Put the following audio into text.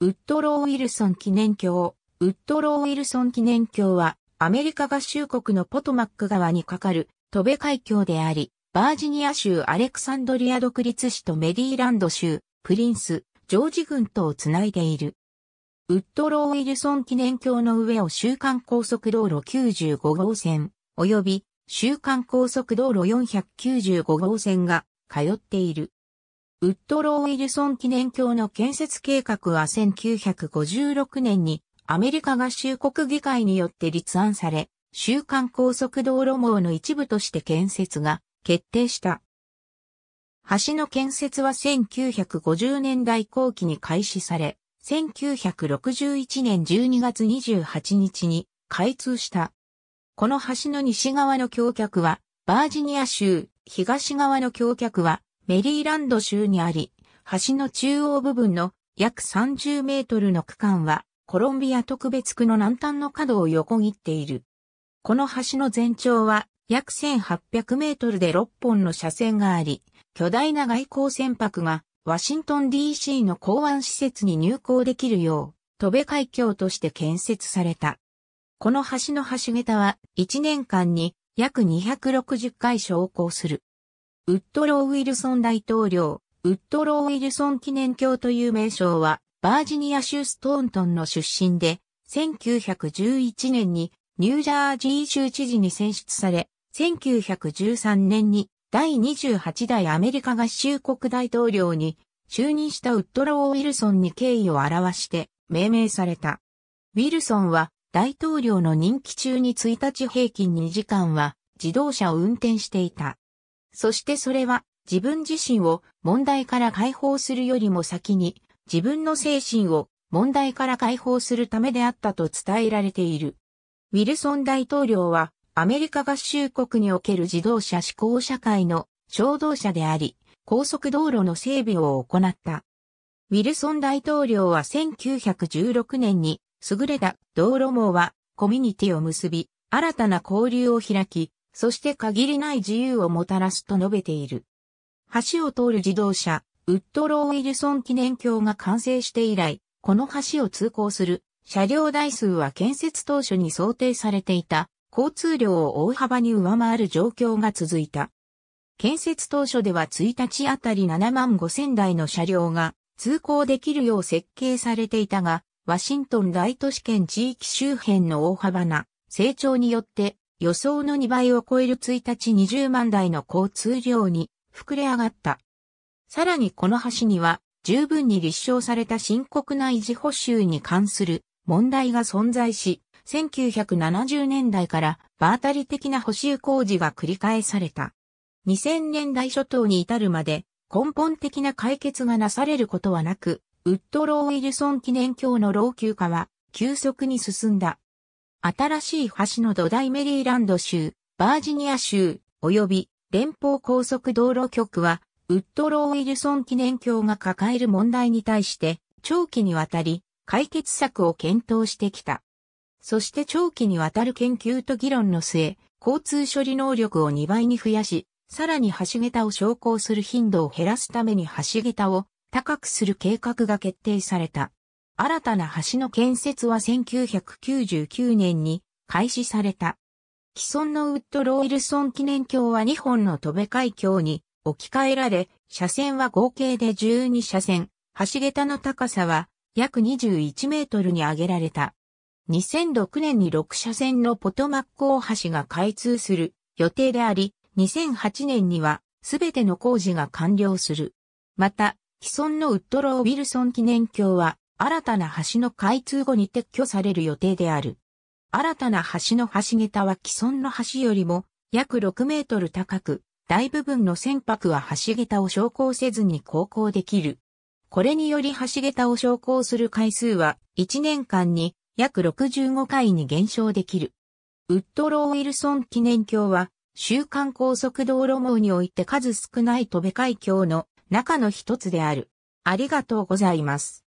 ウッドロー・ウィルソン記念橋。ウッドロー・ウィルソン記念橋は、アメリカ合衆国のポトマック川に架かる、トベ海峡であり、バージニア州アレクサンドリア独立市とメリーランド州、プリンス、ジョージ郡とをつないでいる。ウッドロー・ウィルソン記念橋の上を週間高速道路95号線、及び週間高速道路495号線が通っている。ウッドロー・ウィルソン記念橋の建設計画は1956年にアメリカ合衆国議会によって立案され、週間高速道路網の一部として建設が決定した。橋の建設は1950年代後期に開始され、1961年12月28日に開通した。この橋の西側の橋脚は、バージニア州、東側の橋脚は、メリーランド州にあり、橋の中央部分の約30メートルの区間はコロンビア特別区の南端の角を横切っている。この橋の全長は約1800メートルで6本の車線があり、巨大な外交船舶がワシントン DC の港湾施設に入港できるよう、戸部海峡として建設された。この橋の橋桁は1年間に約260回昇降する。ウッドロー・ウィルソン大統領、ウッドロー・ウィルソン記念鏡という名称は、バージニア州ストーントンの出身で、1911年にニュージャージー州知事に選出され、1913年に第28代アメリカ合衆国大統領に就任したウッドロー・ウィルソンに敬意を表して命名された。ウィルソンは大統領の任期中に1日平均2時間は自動車を運転していた。そしてそれは自分自身を問題から解放するよりも先に自分の精神を問題から解放するためであったと伝えられている。ウィルソン大統領はアメリカ合衆国における自動車志向社会の衝動者であり、高速道路の整備を行った。ウィルソン大統領は1916年に優れた道路網はコミュニティを結び、新たな交流を開き、そして限りない自由をもたらすと述べている。橋を通る自動車、ウッドロー・ウィルソン記念橋が完成して以来、この橋を通行する車両台数は建設当初に想定されていた交通量を大幅に上回る状況が続いた。建設当初では1日あたり7万5千台の車両が通行できるよう設計されていたが、ワシントン大都市圏地域周辺の大幅な成長によって予想の2倍を超える1日20万台の交通量に膨れ上がった。さらにこの橋には十分に立証された深刻な維持補修に関する問題が存在し、1970年代から場当たり的な補修工事が繰り返された。2000年代初頭に至るまで根本的な解決がなされることはなく、ウッドロー・ウィルソン記念橋の老朽化は急速に進んだ。新しい橋の土台メリーランド州、バージニア州、及び連邦高速道路局は、ウッドロー・ウィルソン記念橋が抱える問題に対して、長期にわたり解決策を検討してきた。そして長期にわたる研究と議論の末、交通処理能力を2倍に増やし、さらに橋桁を昇降する頻度を減らすために橋桁を高くする計画が決定された。新たな橋の建設は1999年に開始された。既存のウッドローイルソン記念橋は2本の戸部海橋に置き換えられ、車線は合計で12車線、橋桁の高さは約21メートルに上げられた。2006年に6車線のポトマック大橋が開通する予定であり、2008年にはすべての工事が完了する。また、既存のウッドロー・ウィルソン記念橋は新たな橋の開通後に撤去される予定である。新たな橋の橋桁は既存の橋よりも約6メートル高く、大部分の船舶は橋桁を昇降せずに航行できる。これにより橋桁を昇降する回数は1年間に約65回に減少できる。ウッドロー・ウィルソン記念橋は週間高速道路網において数少ない戸部海峡の中の一つである。ありがとうございます。